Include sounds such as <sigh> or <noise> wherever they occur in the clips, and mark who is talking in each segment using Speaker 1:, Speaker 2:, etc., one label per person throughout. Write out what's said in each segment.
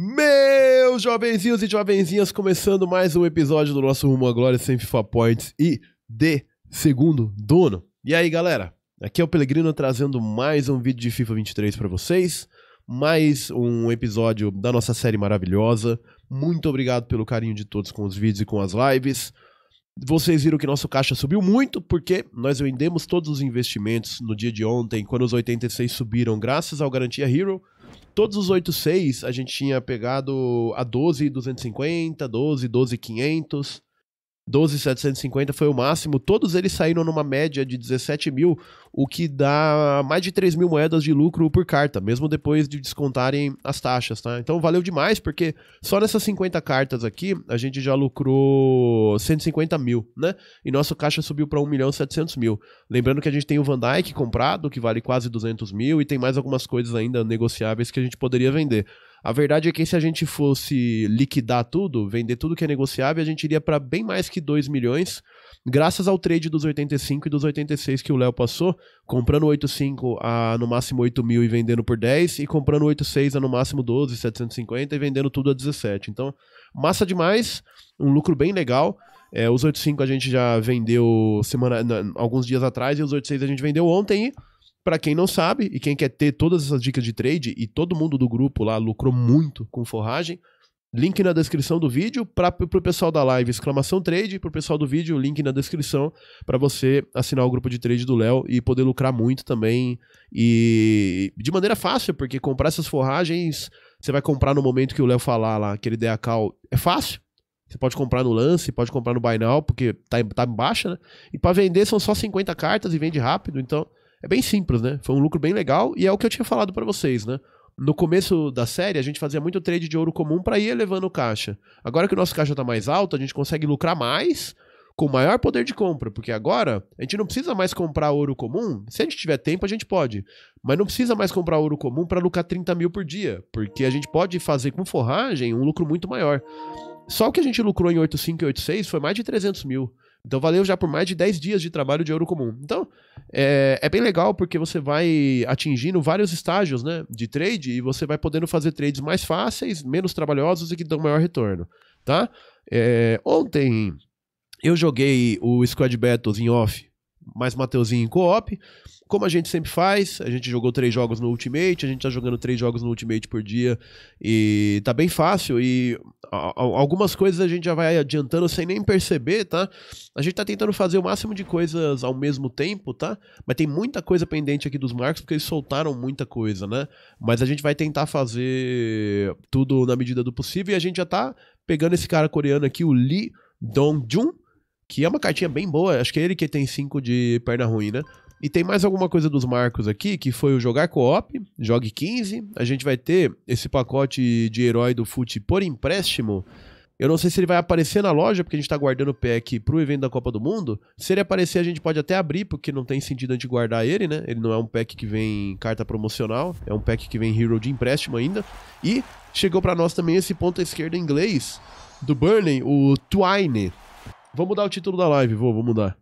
Speaker 1: Meus jovenzinhos e jovenzinhas, começando mais um episódio do nosso Rumo à Glória sem FIFA Points e de segundo dono. E aí, galera? Aqui é o Pelegrino trazendo mais um vídeo de FIFA 23 para vocês, mais um episódio da nossa série maravilhosa. Muito obrigado pelo carinho de todos com os vídeos e com as lives. Vocês viram que nosso caixa subiu muito, porque nós vendemos todos os investimentos no dia de ontem, quando os 86 subiram, graças ao Garantia Hero todos os 86 a gente tinha pegado a 12 250, 12, 12 500. 12,750 foi o máximo. Todos eles saíram numa média de 17 mil, o que dá mais de 3 mil moedas de lucro por carta, mesmo depois de descontarem as taxas, tá? Então valeu demais, porque só nessas 50 cartas aqui, a gente já lucrou 150 mil, né? E nosso caixa subiu para 1 milhão 700 mil. Lembrando que a gente tem o Van Dyke comprado, que vale quase 200 mil, e tem mais algumas coisas ainda negociáveis que a gente poderia vender. A verdade é que se a gente fosse liquidar tudo, vender tudo que é negociável, a gente iria para bem mais que 2 milhões, graças ao trade dos 85 e dos 86 que o Léo passou, comprando 85 a no máximo 8 mil e vendendo por 10, e comprando 86 a no máximo 12, 750 e vendendo tudo a 17. Então, massa demais, um lucro bem legal. É, os 85 a gente já vendeu semana, alguns dias atrás e os 86 a gente vendeu ontem e para quem não sabe e quem quer ter todas essas dicas de trade e todo mundo do grupo lá lucrou muito com forragem, link na descrição do vídeo para o pessoal da live exclamação trade, para o pessoal do vídeo link na descrição para você assinar o grupo de trade do Léo e poder lucrar muito também e de maneira fácil, porque comprar essas forragens, você vai comprar no momento que o Léo falar lá, que ele der a cal, é fácil. Você pode comprar no lance, pode comprar no buy now, porque tá, tá em baixa, né? E para vender são só 50 cartas e vende rápido, então é bem simples, né? Foi um lucro bem legal e é o que eu tinha falado para vocês, né? No começo da série, a gente fazia muito trade de ouro comum para ir elevando o caixa. Agora que o nosso caixa está mais alto, a gente consegue lucrar mais com maior poder de compra, porque agora a gente não precisa mais comprar ouro comum. Se a gente tiver tempo, a gente pode. Mas não precisa mais comprar ouro comum para lucrar 30 mil por dia, porque a gente pode fazer com forragem um lucro muito maior. Só o que a gente lucrou em 8.5 e 8.6 foi mais de 300 mil. Então valeu já por mais de 10 dias de trabalho de ouro comum. Então, é, é, bem legal porque você vai atingindo vários estágios né, de trade e você vai podendo fazer trades mais fáceis, menos trabalhosos e que dão maior retorno. Tá? É, ontem eu joguei o Squad Battles em off mais Mateuzinho em co-op. Como a gente sempre faz, a gente jogou três jogos no Ultimate, a gente tá jogando três jogos no Ultimate por dia e tá bem fácil. E algumas coisas a gente já vai adiantando sem nem perceber, tá? A gente tá tentando fazer o máximo de coisas ao mesmo tempo, tá? Mas tem muita coisa pendente aqui dos marcos porque eles soltaram muita coisa, né? Mas a gente vai tentar fazer tudo na medida do possível e a gente já tá pegando esse cara coreano aqui, o Lee Dong-jun que é uma cartinha bem boa. Acho que é ele que tem 5 de perna ruim, né? E tem mais alguma coisa dos Marcos aqui, que foi o jogar co-op, jogue 15. A gente vai ter esse pacote de herói do fute por empréstimo. Eu não sei se ele vai aparecer na loja, porque a gente tá guardando o pack pro evento da Copa do Mundo. Se ele aparecer, a gente pode até abrir, porque não tem sentido a gente guardar ele, né? Ele não é um pack que vem carta promocional, é um pack que vem Hero de empréstimo ainda. E chegou para nós também esse ponta esquerda inglês do Burnley, o Twine. Vou mudar o título da live, vou, vou mudar.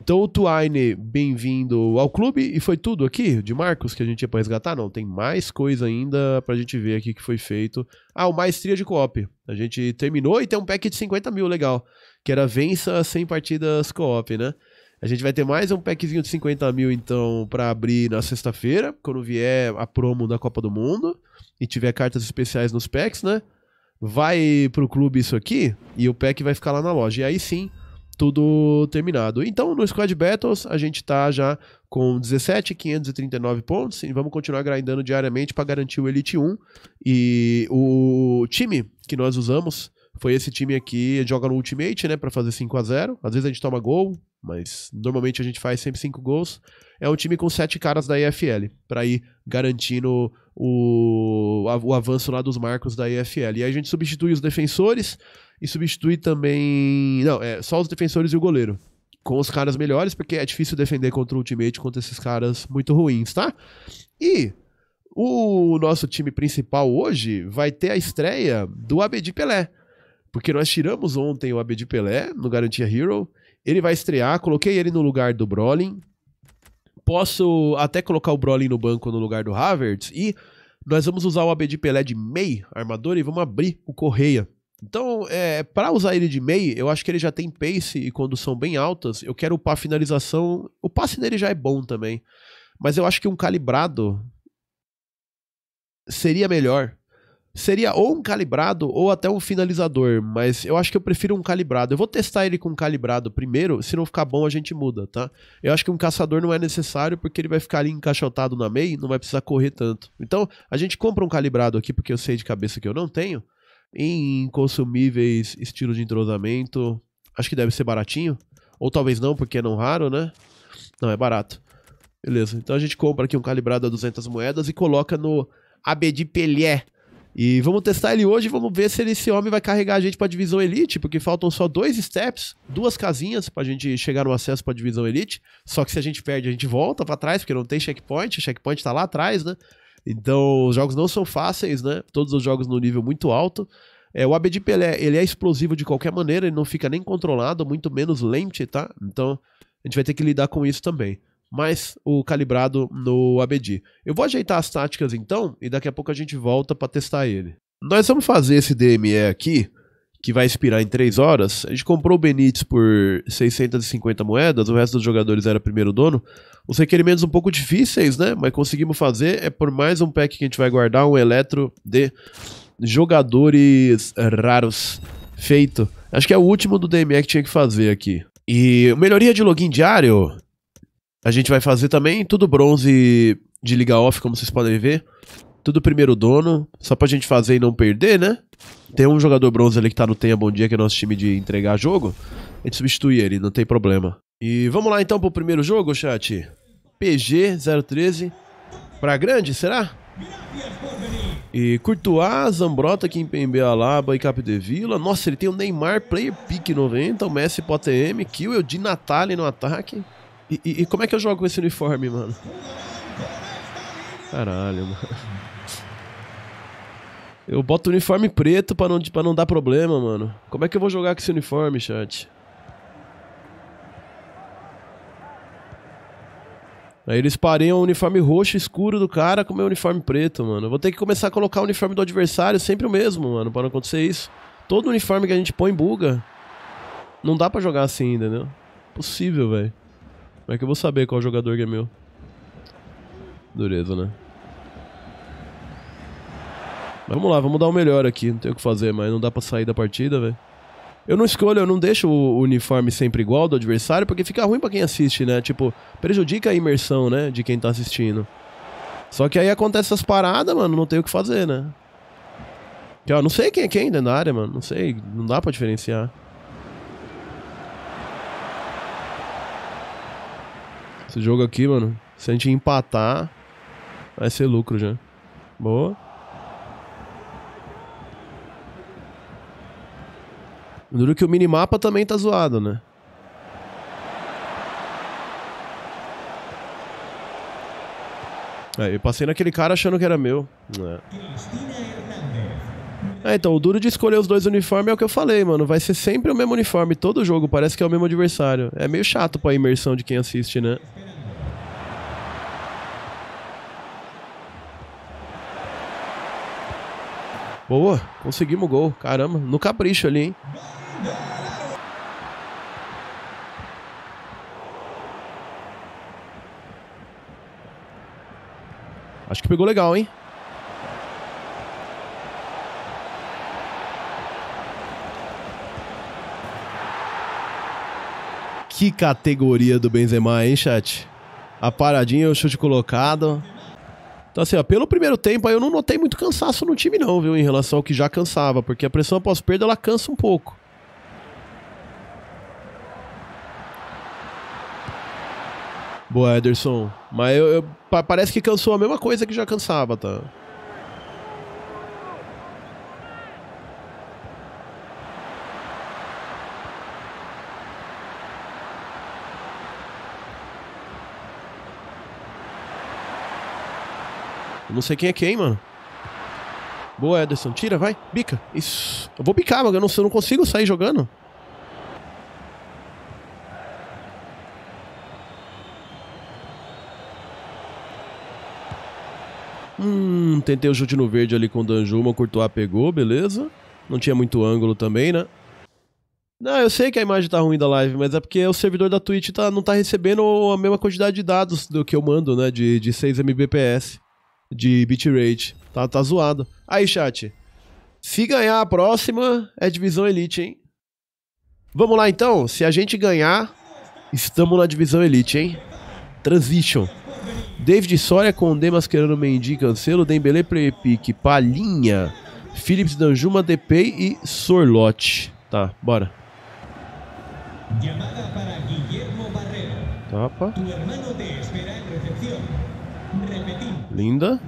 Speaker 1: Então, o Twine, bem-vindo ao clube. E foi tudo aqui de Marcos que a gente ia pra resgatar? Não, tem mais coisa ainda pra gente ver aqui que foi feito. Ah, o Maestria de Co-op. A gente terminou e tem um pack de 50 mil, legal. Que era vença sem partidas co-op, né? A gente vai ter mais um packzinho de 50 mil, então, pra abrir na sexta-feira, quando vier a promo da Copa do Mundo e tiver cartas especiais nos packs, né? vai pro clube isso aqui e o pack vai ficar lá na loja. E aí sim, tudo terminado. Então, no Squad Battles, a gente tá já com 17.539 pontos e vamos continuar grindando diariamente para garantir o Elite 1. E o time que nós usamos foi esse time aqui, joga no Ultimate, né, para fazer 5 a 0. Às vezes a gente toma gol, mas normalmente a gente faz sempre cinco gols. É um time com sete caras da EFL, para ir garantindo o, o avanço lá dos marcos da EFL. E aí a gente substitui os defensores e substitui também. Não, é só os defensores e o goleiro. Com os caras melhores, porque é difícil defender contra o Ultimate, contra esses caras muito ruins, tá? E o nosso time principal hoje vai ter a estreia do Abedi Pelé. Porque nós tiramos ontem o Abedi Pelé no Garantia Hero ele vai estrear, coloquei ele no lugar do Brolin. Posso até colocar o Brolin no banco no lugar do Havertz. E nós vamos usar o de Pelé de MEI, armador, e vamos abrir o Correia. Então, é, para usar ele de MEI, eu acho que ele já tem pace e condução bem altas. Eu quero upar a finalização. O passe dele já é bom também. Mas eu acho que um calibrado seria melhor seria ou um calibrado ou até um finalizador, mas eu acho que eu prefiro um calibrado. Eu vou testar ele com um calibrado primeiro, se não ficar bom a gente muda, tá? Eu acho que um caçador não é necessário porque ele vai ficar ali encaixotado na MEI, não vai precisar correr tanto. Então, a gente compra um calibrado aqui porque eu sei de cabeça que eu não tenho, em consumíveis, estilo de entrosamento, acho que deve ser baratinho, ou talvez não porque é não raro, né? Não, é barato. Beleza, então a gente compra aqui um calibrado a 200 moedas e coloca no ABD Pelé, e vamos testar ele hoje, vamos ver se esse homem vai carregar a gente para divisão elite, porque faltam só dois steps, duas casinhas para a gente chegar no acesso para divisão elite. Só que se a gente perde, a gente volta para trás, porque não tem checkpoint, o checkpoint está lá atrás, né? Então, os jogos não são fáceis, né? Todos os jogos no nível muito alto. É, o ABD Pelé, ele é explosivo de qualquer maneira, ele não fica nem controlado, muito menos lente, tá? Então, a gente vai ter que lidar com isso também mais o calibrado no ABD. Eu vou ajeitar as táticas então e daqui a pouco a gente volta para testar ele. Nós vamos fazer esse DME aqui, que vai expirar em 3 horas. A gente comprou o Benítez por 650 moedas, o resto dos jogadores era primeiro dono. Os requerimentos um pouco difíceis, né? Mas conseguimos fazer. É por mais um pack que a gente vai guardar, um Eletro de jogadores raros. Feito. Acho que é o último do DME que tinha que fazer aqui. E melhoria de login diário, a gente vai fazer também tudo bronze de liga off, como vocês podem ver. Tudo primeiro dono, só pra gente fazer e não perder, né? Tem um jogador bronze ali que tá no Tenha Bom Dia, que é nosso time de entregar jogo. A gente substitui ele, não tem problema. E vamos lá então pro primeiro jogo, chat. PG 013 pra grande, será? E Courtois, Zambrota, Kimpembe, Alaba e Capdevila. Nossa, ele tem o Neymar, Player Pick 90, o Messi pro ATM, Kill, de Natali no ataque. E, e, e, como é que eu jogo com esse uniforme, mano? Caralho, mano. Eu boto o uniforme preto pra não, pra não dar problema, mano. Como é que eu vou jogar com esse uniforme, chat? Aí eles parem o uniforme roxo escuro do cara com o meu uniforme preto, mano. Eu vou ter que começar a colocar o uniforme do adversário sempre o mesmo, mano, pra não acontecer isso. Todo uniforme que a gente põe buga. Não dá pra jogar assim, entendeu? Possível, velho. Como é que eu vou saber qual jogador é meu? Dureza, né? Mas vamos lá, vamos dar o melhor aqui. Não tem o que fazer, mas não dá pra sair da partida, velho. Eu não escolho, eu não deixo o uniforme sempre igual do adversário, porque fica ruim para quem assiste, né? Tipo, prejudica a imersão, né? De quem tá assistindo. Só que aí acontece essas paradas, mano, não tem o que fazer, né? Que, ó, não sei quem é quem dentro da área, mano. Não sei, não dá pra diferenciar. Esse jogo aqui, mano, se a gente empatar, vai ser lucro já. Boa. Duro que o minimapa também tá zoado, né? Aí, eu passei naquele cara achando que era meu. É. é. então, o duro de escolher os dois uniformes é o que eu falei, mano. Vai ser sempre o mesmo uniforme, todo jogo, parece que é o mesmo adversário. É meio chato pra imersão de quem assiste, né? Boa, conseguimos o gol. Caramba, no capricho ali, hein? Acho que pegou legal, hein? Que categoria do Benzema, hein, chat? A paradinha, o chute colocado. Então, assim, ó, pelo primeiro tempo, aí eu não notei muito cansaço no time, não, viu? Em relação ao que já cansava, porque a pressão após perda ela cansa um pouco. Boa, Ederson. Mas eu, eu, parece que cansou a mesma coisa que já cansava, tá? Eu não sei quem é quem, mano. Boa, Ederson. Tira, vai. Bica. Isso. Eu vou picar, mano. Eu não, eu não consigo sair jogando. Hum, tentei o chute no verde ali com o Danjuma, o Courtois pegou, beleza. Não tinha muito ângulo também, né? Não, eu sei que a imagem tá ruim da live, mas é porque o servidor da Twitch tá, não tá recebendo a mesma quantidade de dados do que eu mando, né? De, de 6 Mbps de bitrate. Tá, tá zoado. Aí, chat. Se ganhar a próxima, é divisão elite, hein? Vamos lá, então. Se a gente ganhar, estamos na divisão elite, hein? Transition. David Soria, Condé, Mascherano, Mendy, Cancelo, Dembele, prepique Palinha, Philips, Danjuma, dp e Sorlote. Tá, bora. Tapa. Linda.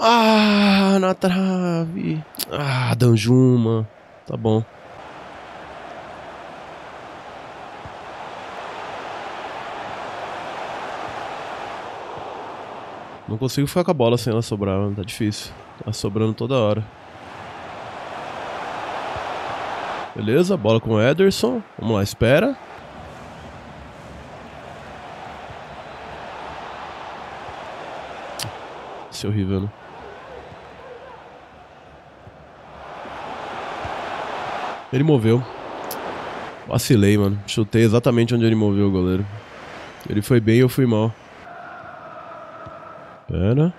Speaker 1: Ah, na trave. Ah, Danjuma. Tá bom. Não consigo ficar com a bola sem ela sobrar, tá difícil. Tá sobrando toda hora. Beleza, bola com o Ederson. Vamos lá, espera. Isso é horrível, né? Ele moveu. Vacilei, mano. Chutei exatamente onde ele moveu o goleiro. Ele foi bem e eu fui mal. Pera.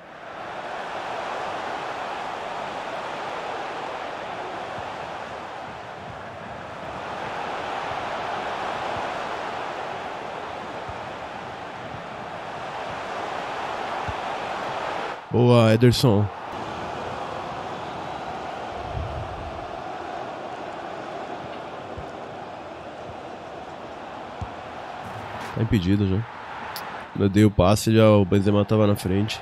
Speaker 1: Ederson. Tá impedido já. Eu dei o passe já o Benzema tava na frente.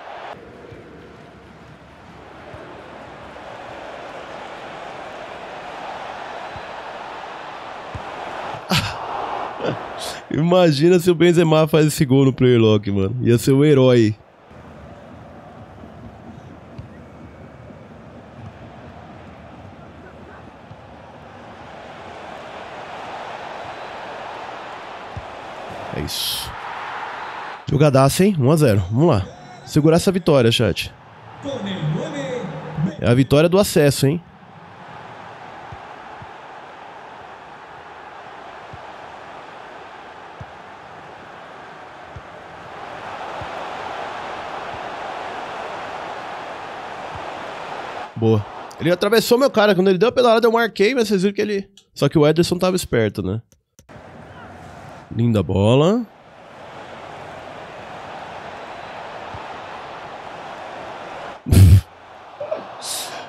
Speaker 1: <laughs> Imagina se o Benzema faz esse gol no Player Lock, mano. Ia ser o herói. Jogadaça, hein? 1x0. Vamos lá. Segurar essa vitória, chat. É a vitória do acesso, hein? Boa. Ele atravessou meu cara. Quando ele deu a pedalada, eu marquei, mas vocês viram que ele. Só que o Ederson tava esperto, né? Linda bola.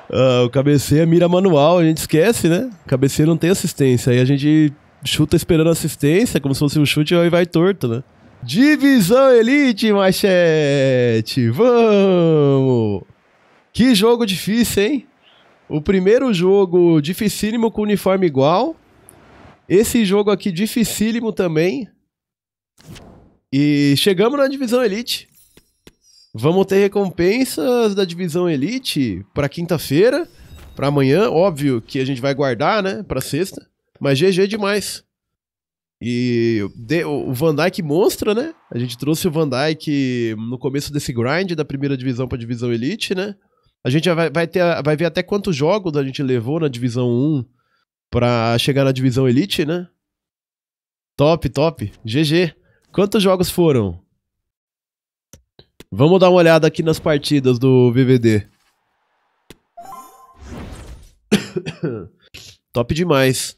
Speaker 1: Uh, o cabeceio é mira manual, a gente esquece, né? O cabeceio não tem assistência. Aí a gente chuta esperando assistência, como se fosse um chute e vai torto, né? Divisão Elite, Machete! Vamos! Que jogo difícil, hein? O primeiro jogo dificílimo com uniforme igual. Esse jogo aqui dificílimo também. E chegamos na divisão Elite. Vamos ter recompensas da divisão Elite para quinta-feira, para amanhã, óbvio que a gente vai guardar, né, para sexta, mas GG é demais. E o Van Dyke mostra, né? A gente trouxe o Van Dyke no começo desse grind da primeira divisão para divisão Elite, né? A gente vai, vai, ter, vai ver até quantos jogos a gente levou na divisão 1 para chegar na divisão Elite, né? Top, top. GG. Quantos jogos foram? Vamos dar uma olhada aqui nas partidas do VVD. <coughs> Top demais.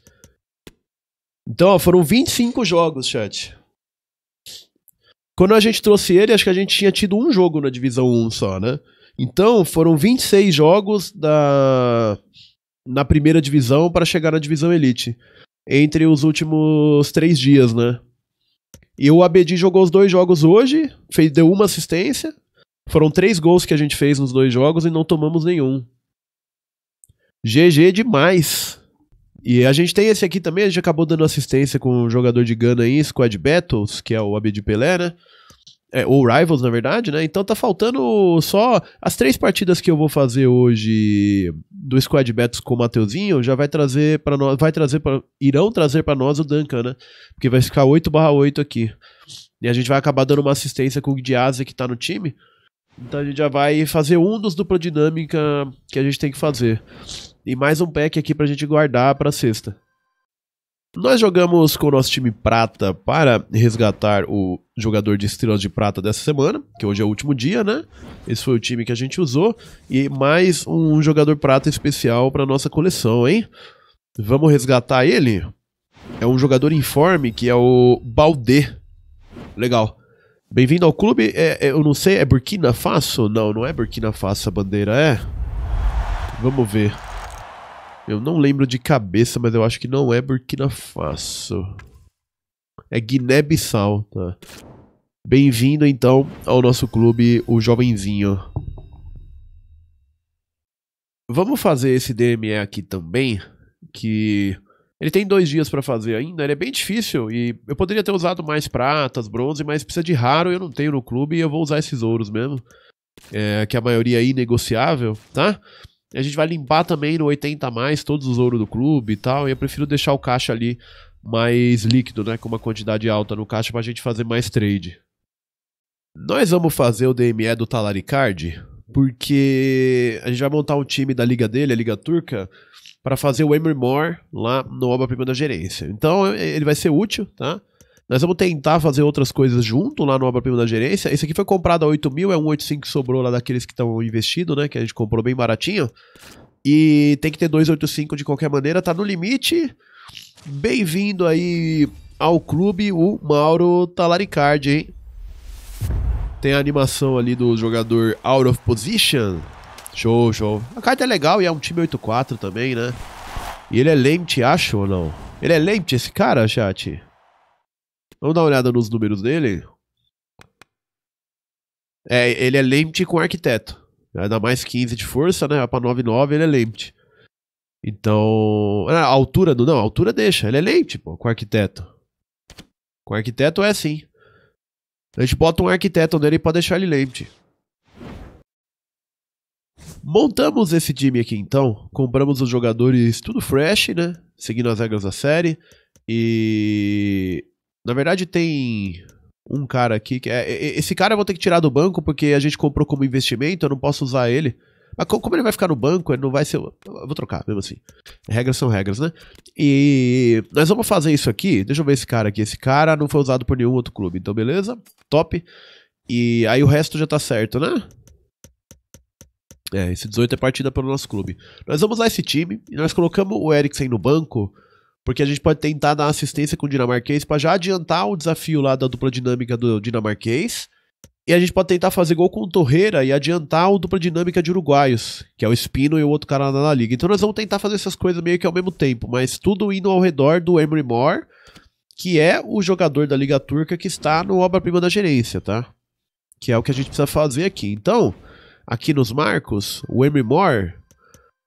Speaker 1: Então, ó, foram 25 jogos, chat. Quando a gente trouxe ele, acho que a gente tinha tido um jogo na divisão 1 só, né? Então, foram 26 jogos da na primeira divisão para chegar na divisão elite. Entre os últimos três dias, né? E o Abedi jogou os dois jogos hoje, fez, deu uma assistência. Foram três gols que a gente fez nos dois jogos e não tomamos nenhum. GG demais. E a gente tem esse aqui também, a gente acabou dando assistência com um jogador de Gana aí, Squad Battles, que é o Abedi Pelé, né? É, ou Rivals, na verdade, né? Então tá faltando só as três partidas que eu vou fazer hoje do Squad Betos com o Mateuzinho, já vai trazer para nós, vai trazer para irão trazer para nós o Duncan, né? Porque vai ficar 8/8 aqui. E a gente vai acabar dando uma assistência com o Diaz que tá no time. Então a gente já vai fazer um dos dupla dinâmica que a gente tem que fazer. E mais um pack aqui pra gente guardar pra sexta. Nós jogamos com o nosso time prata para resgatar o jogador de estrelas de prata dessa semana, que hoje é o último dia, né? Esse foi o time que a gente usou e mais um jogador prata especial para nossa coleção, hein? Vamos resgatar ele? É um jogador informe que é o Baldê. Legal. Bem-vindo ao clube. É, é, eu não sei, é Burkina Faso? Não, não é Burkina Faso a bandeira, é? Vamos ver. Eu não lembro de cabeça, mas eu acho que não é Burkina Faso. É Guiné-Bissau, tá? Bem-vindo, então, ao nosso clube, o Jovenzinho. Vamos fazer esse DME aqui também, que ele tem dois dias para fazer ainda, ele é bem difícil e eu poderia ter usado mais pratas, bronze, mas precisa de raro, eu não tenho no clube e eu vou usar esses ouros mesmo, é, que a maioria é inegociável, tá? A gente vai limpar também no 80 mais todos os ouro do clube e tal. E eu prefiro deixar o caixa ali mais líquido, né? Com uma quantidade alta no caixa pra gente fazer mais trade. Nós vamos fazer o DME do Talaricard, porque a gente vai montar um time da liga dele, a Liga Turca, para fazer o Emermore lá no Oba Prima da Gerência. Então ele vai ser útil, tá? Nós vamos tentar fazer outras coisas junto lá no Obra Prima da Gerência. Esse aqui foi comprado a 8 mil, é 185 que sobrou lá daqueles que estão investidos, né? Que a gente comprou bem baratinho. E tem que ter 285 de qualquer maneira, tá no limite. Bem-vindo aí ao clube, o Mauro Talaricardi, hein? Tem a animação ali do jogador Out of Position. Show, show. A carta é legal e é um time 8-4 também, né? E ele é lente, acho ou não? Ele é lente esse cara, chat? Vamos dar uma olhada nos números dele. É, ele é lente com arquiteto. Ainda né, mais 15 de força, né? Pra 9,9 ele é lente. Então. Ah, a altura do. Não, a altura deixa. Ele é lente, pô, com arquiteto. Com arquiteto é assim. A gente bota um arquiteto nele pra deixar ele lente. Montamos esse time aqui então. Compramos os jogadores tudo fresh, né? Seguindo as regras da série. E na verdade, tem um cara aqui que é. Esse cara eu vou ter que tirar do banco porque a gente comprou como investimento, eu não posso usar ele. Mas como ele vai ficar no banco, ele não vai ser. Eu vou trocar, mesmo assim. Regras são regras, né? E nós vamos fazer isso aqui. Deixa eu ver esse cara aqui. Esse cara não foi usado por nenhum outro clube. Então, beleza? Top. E aí o resto já tá certo, né? É, esse 18 é partida pelo nosso clube. Nós vamos lá esse time e nós colocamos o Eriksen no banco porque a gente pode tentar dar assistência com o dinamarquês para já adiantar o desafio lá da dupla dinâmica do dinamarquês. E a gente pode tentar fazer gol com o Torreira e adiantar o dupla dinâmica de uruguaios, que é o Espino e o outro cara lá na liga. Então nós vamos tentar fazer essas coisas meio que ao mesmo tempo, mas tudo indo ao redor do Emery Moore, que é o jogador da Liga Turca que está no obra-prima da gerência, tá? Que é o que a gente precisa fazer aqui. Então, aqui nos marcos, o Emery Moore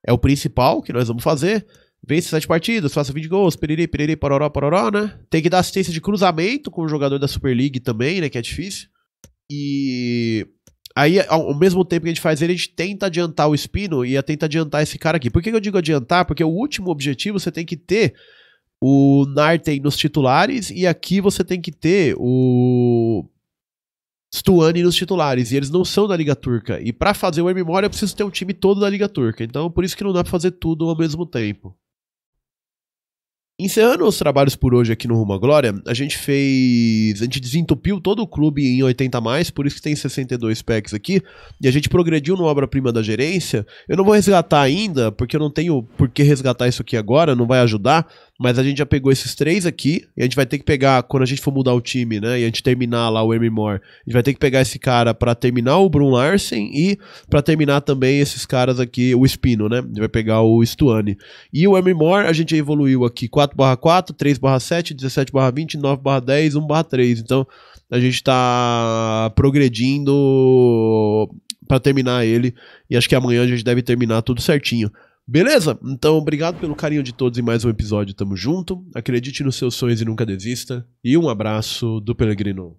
Speaker 1: é o principal que nós vamos fazer. Vence sete partidas, faça 20 gols, periri, periri, pororó, pororó, né? Tem que dar assistência de cruzamento com o jogador da Super League também, né? Que é difícil. E aí, ao mesmo tempo que a gente faz ele, a gente tenta adiantar o Espino e tenta adiantar esse cara aqui. Por que eu digo adiantar? Porque o último objetivo você tem que ter o Narten nos titulares e aqui você tem que ter o Stuani nos titulares. E eles não são da Liga Turca. E para fazer o memória eu preciso ter um time todo da Liga Turca. Então por isso que não dá pra fazer tudo ao mesmo tempo. Encerrando os trabalhos por hoje aqui no Rumo à Glória, a gente fez. A gente desentupiu todo o clube em 80 mais, por isso que tem 62 packs aqui. E a gente progrediu no obra-prima da gerência. Eu não vou resgatar ainda, porque eu não tenho por que resgatar isso aqui agora, não vai ajudar. Mas a gente já pegou esses três aqui. E a gente vai ter que pegar, quando a gente for mudar o time, né? E a gente terminar lá o Moore. a gente vai ter que pegar esse cara para terminar o Brun Larsen e para terminar também esses caras aqui, o Espino, né? A gente vai pegar o Stuane. E o Moore, a gente evoluiu aqui 4 4/4, 3/7, 17/20, 9/10, 1/3. Então, a gente está progredindo para terminar ele e acho que amanhã a gente deve terminar tudo certinho. Beleza? Então, obrigado pelo carinho de todos em mais um episódio. Tamo junto. Acredite nos seus sonhos e nunca desista. E um abraço do Pelegrino.